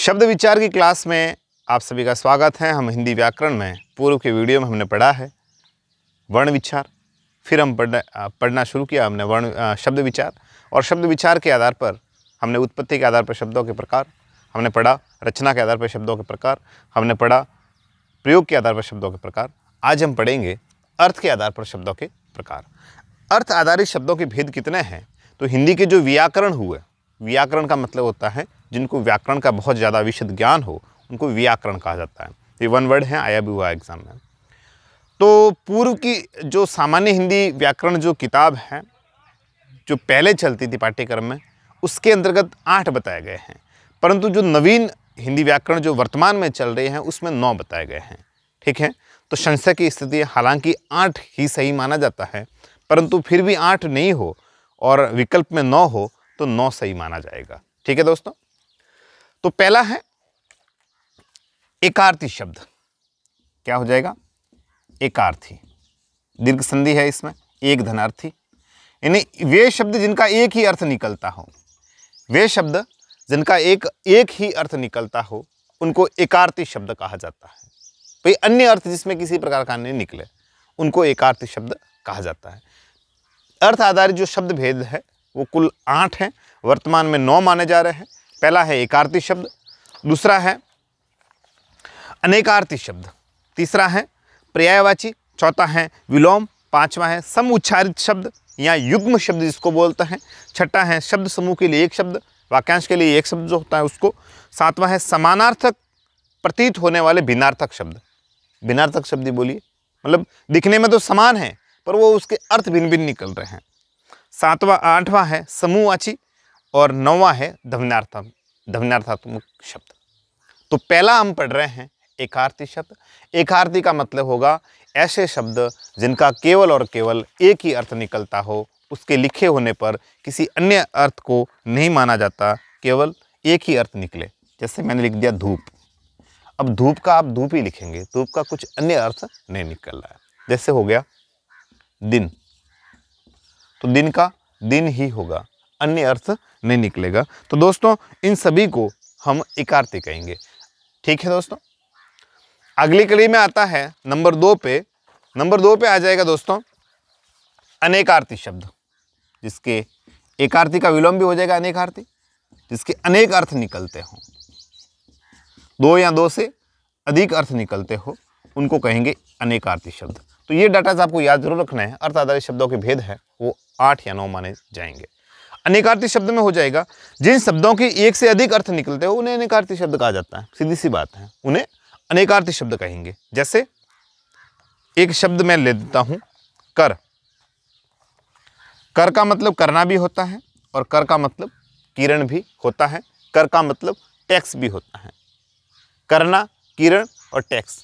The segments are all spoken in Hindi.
शब्द विचार की क्लास में आप सभी का स्वागत है हम हिंदी व्याकरण में पूर्व के वीडियो में हमने पढ़ा है वर्ण विचार फिर हम पढ़ना पढ़ना शुरू किया हमने वर्ण शब्द विचार और शब्द विचार के आधार पर हमने उत्पत्ति के आधार पर शब्दों के प्रकार हमने पढ़ा रचना के आधार पर शब्दों के प्रकार हमने पढ़ा प्रयोग के आधार पर शब्दों के प्रकार आज हम पढ़ेंगे अर्थ के आधार पर शब्दों के प्रकार अर्थ आधारित शब्दों के भेद कितने हैं तो हिंदी के जो व्याकरण हुए व्याकरण का मतलब होता है जिनको व्याकरण का बहुत ज़्यादा विशद ज्ञान हो उनको व्याकरण कहा जाता है ये वन वर्ड है आया भी हुआ एग्ज़ाम में तो पूर्व की जो सामान्य हिंदी व्याकरण जो किताब है जो पहले चलती थी पाठ्यक्रम में उसके अंतर्गत आठ बताए गए हैं परंतु जो नवीन हिंदी व्याकरण जो वर्तमान में चल रहे हैं उसमें नौ बताए गए हैं ठीक है तो संशय की स्थिति हालांकि आठ ही सही माना जाता है परंतु फिर भी आठ नहीं हो और विकल्प में नौ हो तो नौ सही माना जाएगा ठीक है दोस्तों तो पहला है एकार्थी शब्द क्या हो जाएगा एकार्थी दीर्घ संधि है इसमें एक धनार्थी यानी वे शब्द जिनका एक ही अर्थ निकलता हो वे शब्द जिनका एक एक ही अर्थ निकलता हो उनको एकार्थी शब्द कहा जाता है भाई अन्य अर्थ जिसमें किसी प्रकार का नहीं निकले उनको एकार्थी शब्द कहा जाता है अर्थ आधारित जो शब्द भेद है वो कुल आठ हैं वर्तमान में नौ माने जा रहे हैं पहला है एकार्थी शब्द दूसरा है अनेकार्थी शब्द तीसरा है पर्यायवाची चौथा है विलोम पांचवा है समुच्चारित शब्द या युग्म शब्द जिसको बोलते हैं छठा है शब्द समूह के लिए एक शब्द वाक्यांश के लिए एक शब्द जो होता है उसको सातवां है समानार्थक प्रतीत होने वाले भिन्नार्थक शब्द भिन्नार्थक शब्द बोलिए मतलब दिखने में तो समान है पर वो उसके अर्थ भिन्न भिन्न निकल रहे हैं सातवां आठवां है समूहवाची और नौवा है धवनार्थम धवनार्थात्मक शब्द तो पहला हम पढ़ रहे हैं एकार्थी शब्द एकार्थी का मतलब होगा ऐसे शब्द जिनका केवल और केवल एक ही अर्थ निकलता हो उसके लिखे होने पर किसी अन्य अर्थ को नहीं माना जाता केवल एक ही अर्थ निकले जैसे मैंने लिख दिया धूप अब धूप का आप धूप ही लिखेंगे धूप का कुछ अन्य अर्थ नहीं निकल रहा है जैसे हो गया दिन तो दिन का दिन ही होगा अन्य अर्थ नहीं निकलेगा तो दोस्तों इन सभी को हम इकारते कहेंगे ठीक है दोस्तों अगली कड़ी में आता है नंबर दो पे नंबर दो पे आ जाएगा दोस्तों अनेकार्थी शब्द जिसके एकार्थी का विलोम भी हो जाएगा अनेकार्थी जिसके अनेक अर्थ निकलते हों दो या दो से अधिक अर्थ निकलते हो उनको कहेंगे अनेकार्थी शब्द तो ये डाटा आपको याद जरूर रखना है अर्थ आधारित शब्दों के भेद है वो आठ या नौ माने जाएंगे अनेकार्थी शब्द में हो जाएगा जिन शब्दों के एक से अधिक अर्थ निकलते हो उन्हें अनेकार्थी शब्द कहा जाता है सीधी सी बात है उन्हें अनेकार्थी शब्द कहेंगे जैसे एक शब्द मैं ले देता हूं कर कर का मतलब करना भी होता है और कर का मतलब किरण भी होता है कर का मतलब टैक्स भी होता है करना किरण और टैक्स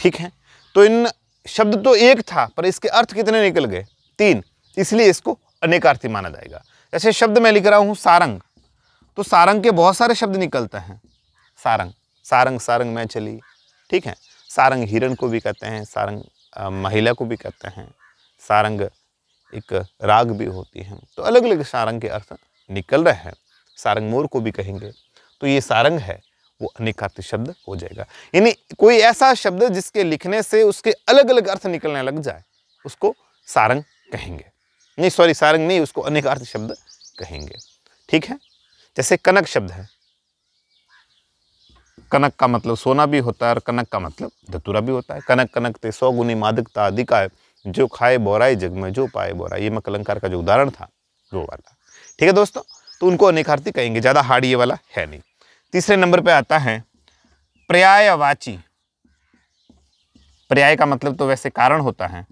ठीक है तो इन शब्द तो एक था पर इसके अर्थ कितने निकल गए तीन इसलिए इसको अनेकार्थी माना जाएगा ऐसे शब्द मैं लिख रहा हूँ सारंग तो सारंग के बहुत सारे शब्द निकलते हैं सारंग सारंग सारंग मैं चली ठीक है सारंग हिरण को भी कहते हैं सारंग आ, महिला को भी कहते हैं सारंग एक राग भी होती है तो अलग अलग सारंग के अर्थ निकल रहे हैं सारंग मोर को भी कहेंगे तो ये सारंग है वो अनेकार्थी शब्द हो जाएगा यानी कोई ऐसा शब्द जिसके लिखने से उसके अलग अलग अर्थ निकलने लग जाए उसको सारंग कहेंगे नहीं सॉरी सारंग नहीं उसको अनेक अर्थ शब्द कहेंगे ठीक है जैसे कनक शब्द है कनक का मतलब सोना भी होता है और कनक का मतलब धतुरा भी होता है कनक कनक ते सौ गुनी मादकता अधिकाय जो खाए बोराए जग में जो पाए बोराए ये मकलंकार कलंकार का जो उदाहरण था वो वाला ठीक है दोस्तों तो उनको अनेकार्थी कहेंगे ज़्यादा हार्ड ये वाला है नहीं तीसरे नंबर पे आता है पर्याय वाची पर्याय का मतलब तो वैसे कारण होता है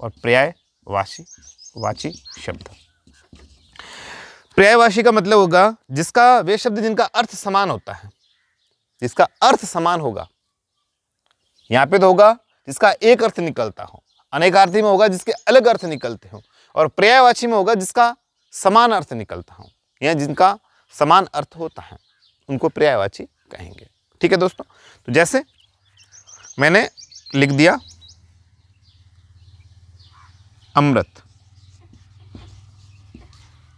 और पर्याय वाची वाची शब्द पर्यायवाची का मतलब होगा जिसका वे शब्द जिनका अर्थ समान होता है जिसका अर्थ समान होगा यहां पे तो होगा जिसका एक अर्थ निकलता हो अनेकार्थी में होगा जिसके अलग अर्थ निकलते हो और पर्यायवाची में होगा जिसका समान अर्थ निकलता हो या जिनका समान अर्थ होता है उनको पर्यायवाची कहेंगे ठीक है दोस्तों तो जैसे मैंने लिख दिया अमृत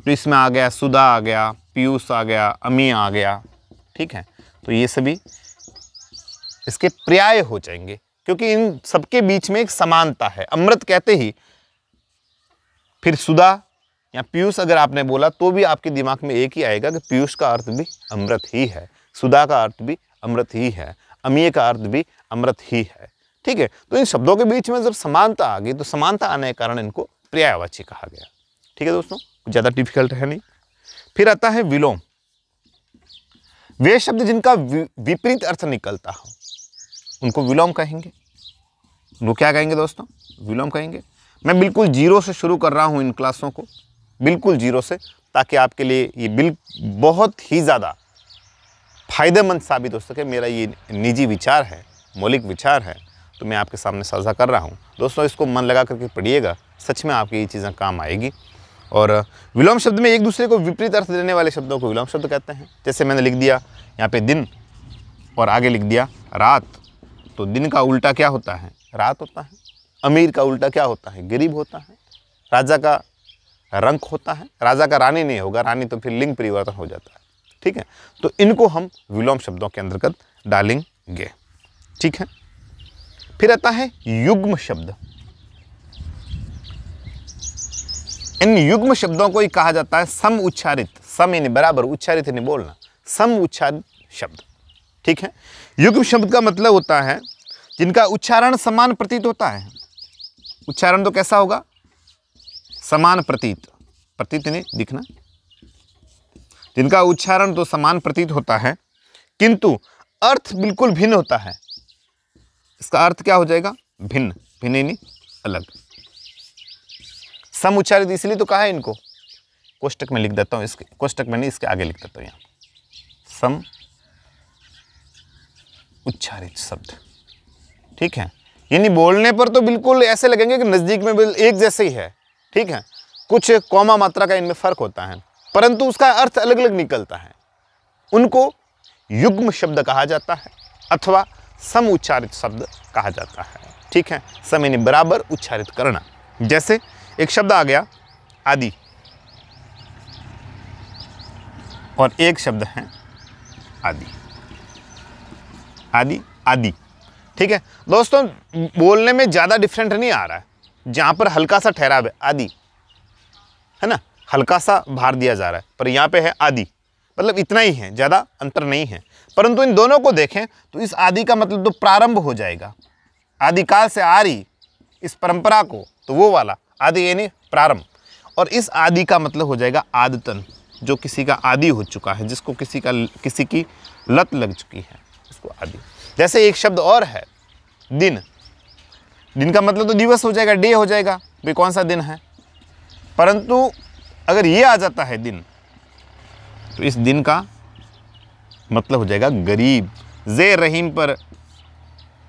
तो इसमें आ गया सुधा आ गया पीयूष आ गया अमी आ गया ठीक है तो ये सभी इसके पर्याय हो जाएंगे क्योंकि इन सबके बीच में एक समानता है अमृत कहते ही फिर सुधा या पीयूष अगर आपने बोला तो भी आपके दिमाग में एक ही आएगा कि पीयूष का अर्थ भी अमृत ही है सुधा का अर्थ भी अमृत ही है अमीय का अर्थ भी अमृत ही है ठीक है तो इन शब्दों के बीच में जब समानता आ गई तो समानता आने के कारण इनको पर्यायवाची कहा गया ठीक है दोस्तों ज़्यादा डिफिकल्ट है नहीं फिर आता है विलोम वे शब्द जिनका विपरीत अर्थ निकलता हो उनको विलोम कहेंगे वो क्या कहेंगे दोस्तों विलोम कहेंगे मैं बिल्कुल जीरो से शुरू कर रहा हूँ इन क्लासों को बिल्कुल जीरो से ताकि आपके लिए ये बिल बहुत ही ज़्यादा फ़ायदेमंद साबित हो सके मेरा ये निजी विचार है मौलिक विचार है तो मैं आपके सामने साझा कर रहा हूँ दोस्तों इसको मन लगा करके पढ़िएगा सच में आपकी ये चीज़ें काम आएगी और विलोम शब्द में एक दूसरे को विपरीत अर्थ देने वाले शब्दों को विलोम शब्द कहते हैं जैसे मैंने लिख दिया यहाँ पे दिन और आगे लिख दिया रात तो दिन का उल्टा क्या होता है रात होता है अमीर का उल्टा क्या होता है गरीब होता है राजा का रंक होता है राजा का रानी नहीं होगा रानी तो फिर लिंग परिवर्तन हो जाता है ठीक है तो इनको हम विलोम शब्दों के अंतर्गत डालेंगे ठीक है फिर आता है युग्म शब्द इन युग्म शब्दों को ही कहा जाता है सम उच्चारित सम इन बराबर उच्चारित नहीं बोलना सम उच्चारित शब्द ठीक है युग्म शब्द का मतलब होता है जिनका उच्चारण समान प्रतीत होता है उच्चारण तो कैसा होगा समान प्रतीत प्रतीत नहीं दिखना जिनका उच्चारण तो समान प्रतीत होता है किंतु अर्थ बिल्कुल भिन्न होता है इसका अर्थ क्या हो जाएगा भिन्न भिन्न अलग सम उच्चारित इसलिए तो कहा है इनको कोष्टक में लिख देता हूँ इसके कोष्टक में नहीं इसके आगे लिख देता हूँ यहाँ सम उच्चारित शब्द ठीक है यानी बोलने पर तो बिल्कुल ऐसे लगेंगे कि नज़दीक में एक जैसे ही है ठीक है कुछ कौमा मात्रा का इनमें फ़र्क होता है परंतु उसका अर्थ अलग अलग निकलता है उनको युग्म शब्द कहा जाता है अथवा सम उच्चारित शब्द कहा जाता है ठीक है सम यानी बराबर उच्चारित करना जैसे एक शब्द आ गया आदि और एक शब्द है आदि आदि आदि ठीक है दोस्तों बोलने में ज़्यादा डिफरेंट नहीं आ रहा है जहाँ पर हल्का सा ठहराव है आदि है ना हल्का सा भार दिया जा रहा है पर यहाँ पे है आदि मतलब इतना ही है ज़्यादा अंतर नहीं है परंतु इन दोनों को देखें तो इस आदि का मतलब तो प्रारंभ हो जाएगा आदिकाल से आ रही इस परंपरा को तो वो वाला आदि यानी प्रारंभ और इस आदि का मतलब हो जाएगा आदतन जो किसी का आदि हो चुका है जिसको किसी का किसी की लत लग चुकी है उसको आदि जैसे एक शब्द और है दिन दिन का मतलब तो दिवस हो जाएगा डे हो जाएगा भाई कौन सा दिन है परंतु अगर ये आ जाता है दिन तो इस दिन का मतलब हो जाएगा गरीब जे रहीम पर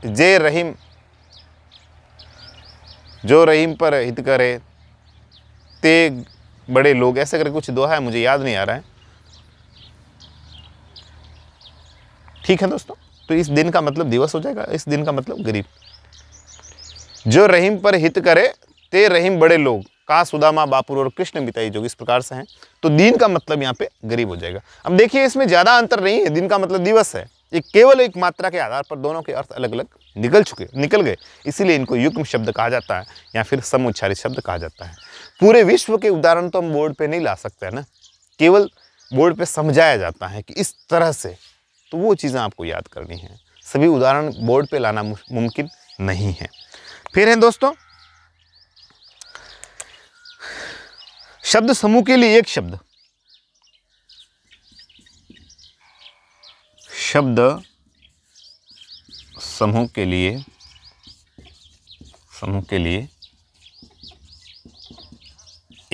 जे रहीम जो रहीम पर हित करे ते बड़े लोग ऐसे करके कुछ दोहा है मुझे याद नहीं आ रहा है ठीक है दोस्तों तो इस दिन का मतलब दिवस हो जाएगा इस दिन का मतलब गरीब जो रहीम पर हित करे ते रहीम बड़े लोग का सुदामा बापुर और कृष्ण बिताई जो इस प्रकार से हैं तो दिन का मतलब यहाँ पे गरीब हो जाएगा अब देखिए इसमें ज़्यादा अंतर नहीं है दिन का मतलब दिवस है ये केवल एक मात्रा के आधार पर दोनों के अर्थ अलग अलग निकल चुके निकल गए इसीलिए इनको युग्म शब्द कहा जाता है या फिर समुच्चारी शब्द कहा जाता है पूरे विश्व के उदाहरण तो हम बोर्ड पे नहीं ला सकते हैं ना केवल बोर्ड पे समझाया जाता है कि इस तरह से तो वो चीज़ें आपको याद करनी है सभी उदाहरण बोर्ड पर लाना मुमकिन नहीं है फिर है दोस्तों शब्द समूह के लिए एक शब्द शब्द समूह के लिए समूह के लिए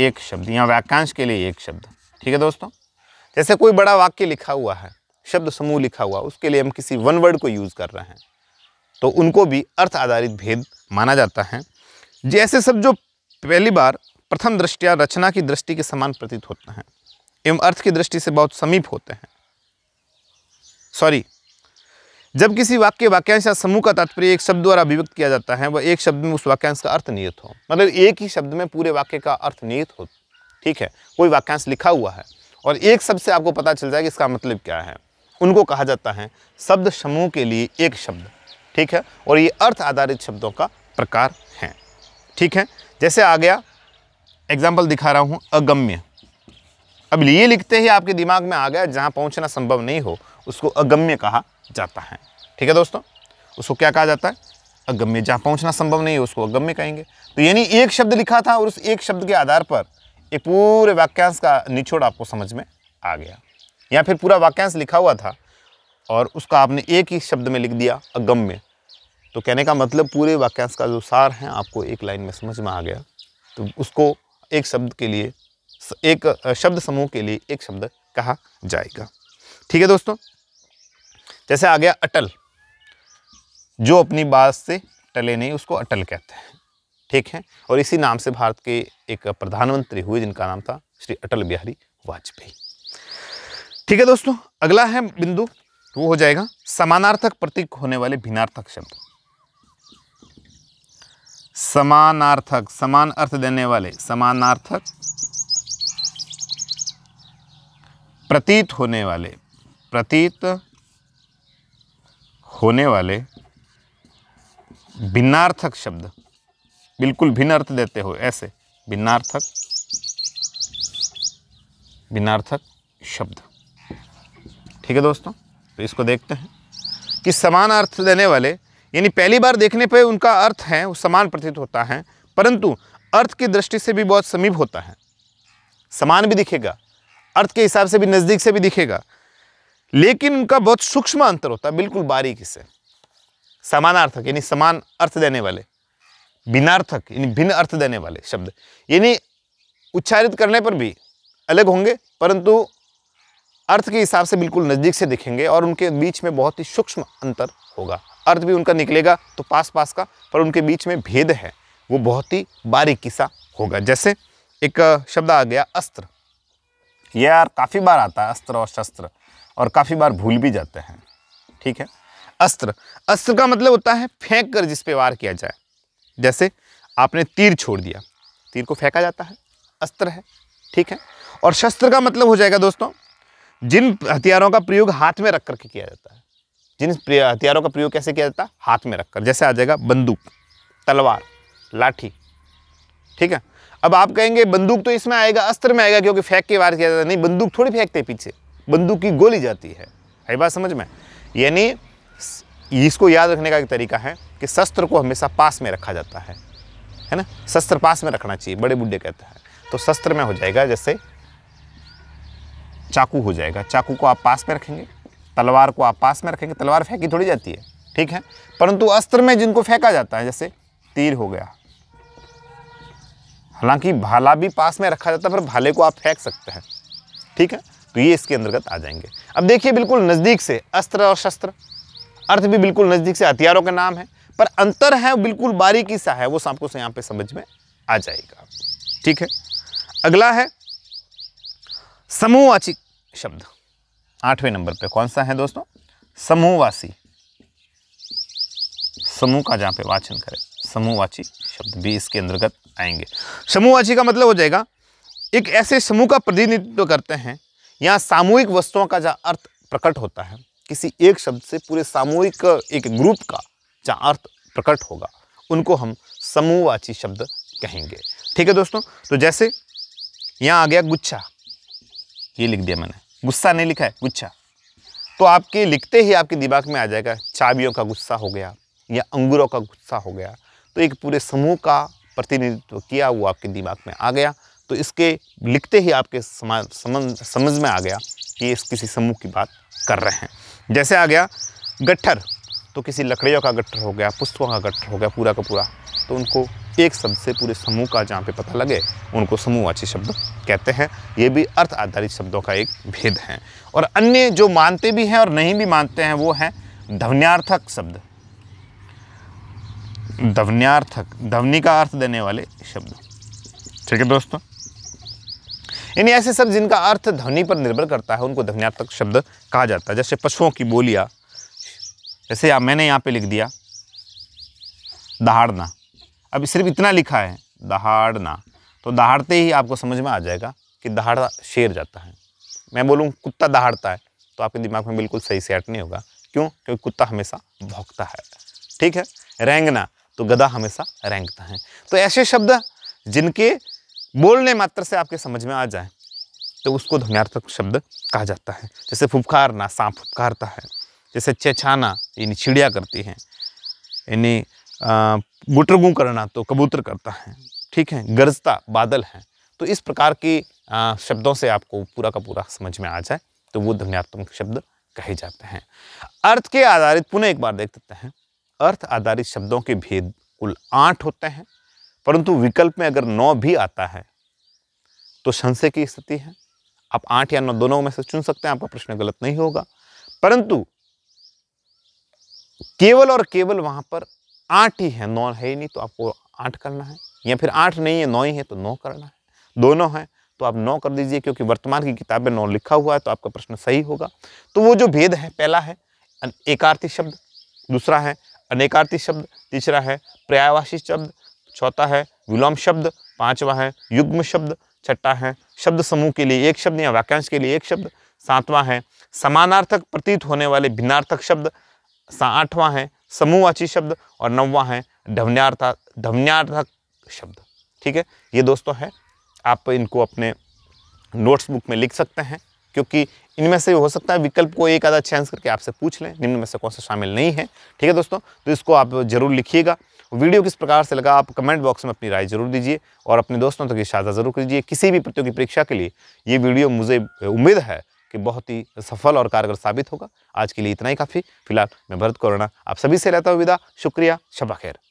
एक शब्द या वाक्यांश के लिए एक शब्द ठीक है दोस्तों जैसे कोई बड़ा वाक्य लिखा हुआ है शब्द समूह लिखा हुआ उसके लिए हम किसी वन वर्ड को यूज़ कर रहे हैं तो उनको भी अर्थ आधारित भेद माना जाता है जैसे सब जो पहली बार प्रथम दृष्टिया रचना की दृष्टि के समान प्रतीत होते हैं एवं अर्थ की दृष्टि से बहुत समीप होते हैं सॉरी जब किसी वाक्य वाक्यांश या समूह का तात्पर्य एक शब्द द्वारा अभिव्यक्त किया जाता है वह एक शब्द में उस वाक्यांश का अर्थ नियत हो मतलब एक ही शब्द में पूरे वाक्य का अर्थ नियत हो ठीक है कोई वाक्यांश लिखा हुआ है और एक शब्द से आपको पता चल जाए कि इसका मतलब क्या है उनको कहा जाता है शब्द समूह के लिए एक शब्द ठीक है और ये अर्थ आधारित शब्दों का प्रकार है ठीक है जैसे आ गया एग्जाम्पल दिखा रहा हूँ अगम्य अब ये लिखते ही आपके दिमाग में आ गया जहाँ पहुँचना संभव नहीं हो उसको अगम्य कहा जाता है ठीक है दोस्तों उसको क्या कहा जाता है अगम्य जहाँ पहुँचना संभव नहीं है उसको अगम्य कहेंगे तो यानी एक शब्द लिखा था और उस एक शब्द के आधार पर एक पूरे वाक्यांश का निचोड़ आपको समझ में आ गया या फिर पूरा वाक्यांश लिखा हुआ था और उसका आपने एक ही शब्द में लिख दिया अगम्य तो कहने का मतलब पूरे वाक्यांश का जो सार है आपको एक लाइन में समझ में आ गया तो उसको एक शब्द के लिए एक शब्द समूह के लिए एक शब्द कहा जाएगा ठीक है दोस्तों जैसे आ गया अटल जो अपनी बात से टले नहीं उसको अटल कहते हैं ठीक है और इसी नाम से भारत के एक प्रधानमंत्री हुए जिनका नाम था श्री अटल बिहारी वाजपेयी ठीक है दोस्तों अगला है बिंदु वो हो जाएगा समानार्थक प्रतीक होने वाले भिनार्थक शब्द समानार्थक समान अर्थ देने वाले समानार्थक प्रतीत होने वाले प्रतीत होने वाले भिन्नार्थक शब्द बिल्कुल भिन्न अर्थ देते हो ऐसे भिन्नार्थक भिन्नार्थक शब्द ठीक है दोस्तों तो इसको देखते हैं कि समान अर्थ देने वाले यानी पहली बार देखने पर उनका अर्थ है वो समान प्रतीत होता है परंतु अर्थ की दृष्टि से भी बहुत समीप होता है समान भी दिखेगा अर्थ के हिसाब से भी नज़दीक से भी दिखेगा लेकिन उनका बहुत सूक्ष्म अंतर होता है बिल्कुल बारीकी से समानार्थक यानी समान अर्थ देने वाले भिन्नार्थक यानी भिन्न अर्थ देने वाले शब्द यानी उच्चारित करने पर भी अलग होंगे परंतु अर्थ के हिसाब से बिल्कुल नज़दीक से दिखेंगे और उनके बीच में बहुत ही सूक्ष्म अंतर होगा अर्थ भी उनका निकलेगा तो पास पास का पर उनके बीच में भेद है वो बहुत ही बारीकी सा होगा जैसे एक शब्द आ गया अस्त्र यह यार काफ़ी बार आता है अस्त्र और शस्त्र और काफ़ी बार भूल भी जाते हैं ठीक है अस्त्र अस्त्र का मतलब होता है फेंक कर जिस पे वार किया जाए जैसे आपने तीर छोड़ दिया तीर को फेंका जाता है अस्त्र है ठीक है और शस्त्र का मतलब हो जाएगा दोस्तों जिन हथियारों का प्रयोग हाथ में रख कर के किया जाता है जिन हथियारों का प्रयोग कैसे किया जाता है हाथ में रखकर जैसे आ जाएगा बंदूक तलवार लाठी ठीक है अब आप कहेंगे बंदूक तो इसमें आएगा अस्त्र में आएगा क्योंकि फेंक के वार किया जाता है नहीं बंदूक थोड़ी फेंकते पीछे बंदूक की गोली जाती है है बात समझ में यानी इसको याद रखने का एक तरीका है कि शस्त्र को हमेशा पास में रखा जाता है है ना शस्त्र पास में रखना चाहिए बड़े बुढ़े कहते हैं तो शस्त्र में हो जाएगा जैसे चाकू हो जाएगा चाकू को आप पास में रखेंगे तलवार को आप पास में रखेंगे तलवार फेंकी थोड़ी जाती है ठीक है परंतु अस्त्र में जिनको फेंका जाता है जैसे तीर हो गया हालांकि भाला भी पास में रखा जाता है पर भाले को आप फेंक सकते हैं ठीक है तो ये इसके अंतर्गत आ जाएंगे अब देखिए बिल्कुल नज़दीक से अस्त्र और शस्त्र अर्थ भी बिल्कुल नज़दीक से हथियारों के नाम है पर अंतर है बिल्कुल बारीकी सा है वो आपको से यहाँ पे समझ में आ जाएगा ठीक है अगला है समूहवाची शब्द आठवें नंबर पे कौन सा है दोस्तों समूहवासी समूह का जहाँ पे वाचन करें समूहवाची शब्द भी इसके अंतर्गत आएंगे समूहवाची का मतलब हो जाएगा एक ऐसे समूह का प्रतिनिधित्व करते हैं यहाँ सामूहिक वस्तुओं का जहाँ अर्थ प्रकट होता है किसी एक शब्द से पूरे सामूहिक एक ग्रुप का जहाँ अर्थ प्रकट होगा उनको हम समूहवाची शब्द कहेंगे ठीक है दोस्तों तो जैसे यहाँ आ गया गुच्छा ये लिख दिया मैंने गुस्सा नहीं लिखा है गुच्छा तो आपके लिखते ही आपके दिमाग में आ जाएगा चाबियों का गुस्सा हो गया या अंगूरों का गुस्सा हो गया तो एक पूरे समूह का प्रतिनिधित्व किया वो आपके दिमाग में आ गया तो इसके लिखते ही आपके समाज समझ समझ में आ गया कि इस किसी समूह की बात कर रहे हैं जैसे आ गया गट्ठर तो किसी लकड़ियों का गट्ठर हो गया पुस्तकों का गट्ठर हो गया पूरा का पूरा तो उनको एक शब्द से पूरे समूह का जहाँ पे पता लगे उनको समूहवाची शब्द कहते हैं ये भी अर्थ आधारित शब्दों का एक भेद है और अन्य जो मानते भी हैं और नहीं भी मानते हैं वो हैं ध्वन्यार्थक शब्द ध्वन्यार्थक ध्वनि का अर्थ देने वाले शब्द ठीक है दोस्तों यानी ऐसे शब्द जिनका अर्थ ध्वनि पर निर्भर करता है उनको ध्वनियात्मक शब्द कहा जाता है जैसे पशुओं की बोलियाँ जैसे आप मैंने यहाँ पे लिख दिया दहाड़ना अब सिर्फ इतना लिखा है दहाड़ना तो दहाड़ते ही आपको समझ में आ जाएगा कि दहाड़ा शेर जाता है मैं बोलूँ कुत्ता दहाड़ता है तो आपके दिमाग में बिल्कुल सही सेट नहीं होगा क्यों क्योंकि कुत्ता हमेशा भोंकता है ठीक है रेंगना तो गधा हमेशा रेंगता है तो ऐसे शब्द जिनके बोलने मात्र से आपके समझ में आ जाए तो उसको ध्वनियार्थक शब्द कहा जाता है जैसे फुफकारना सांप फुफकारता है जैसे चेछाना यानी चिड़िया करती है यानी गुटरगू करना तो कबूतर करता है ठीक है गरजता बादल है तो इस प्रकार के शब्दों से आपको पूरा का पूरा समझ में आ जाए तो वो ध्वनियात्मक शब्द कहे जाते हैं अर्थ के आधारित पुनः एक बार देख सकते हैं अर्थ आधारित शब्दों के भेद कुल आठ होते हैं परंतु विकल्प में अगर नौ भी आता है तो संशय की स्थिति है आप आठ या नौ दोनों में से चुन सकते हैं आपका प्रश्न गलत नहीं होगा परंतु केवल और केवल वहां पर आठ ही है नौ है ही नहीं तो आपको आठ करना है या फिर आठ नहीं है नौ ही है तो नौ करना है दोनों है तो आप नौ कर दीजिए क्योंकि वर्तमान की किताब में नौ लिखा हुआ है तो आपका प्रश्न सही होगा तो वो जो भेद है पहला है एकार्थी शब्द दूसरा है अनेकार्थी शब्द तीसरा है पर्यायवासी शब्द चौथा है विलोम शब्द पांचवा है युग्म शब्द छठा है शब्द समूह के लिए एक शब्द या वाक्यांश के लिए एक शब्द सातवां है समानार्थक प्रतीत होने वाले भिन्नार्थक शब्द आठवां है समूहवाची शब्द और नौवां है ढवन्यार्था ढवन्यार्थक शब्द ठीक है ये दोस्तों है आप इनको अपने नोट्स बुक में लिख सकते हैं क्योंकि इनमें से हो सकता है विकल्प को एक आधा चांस करके आपसे पूछ लें निम्न में से कौन सा शामिल नहीं है ठीक है दोस्तों तो इसको आप ज़रूर लिखिएगा वीडियो किस प्रकार से लगा आप कमेंट बॉक्स में अपनी राय जरूर दीजिए और अपने दोस्तों तक ये साझा जरूर कीजिए किसी भी प्रतियोगी परीक्षा के लिए ये वीडियो मुझे उम्मीद है कि बहुत ही सफल और कारगर साबित होगा आज के लिए इतना ही काफ़ी फिलहाल मैं भरत कोरोना आप सभी से रहता हूँ विदा शुक्रिया शबा खैर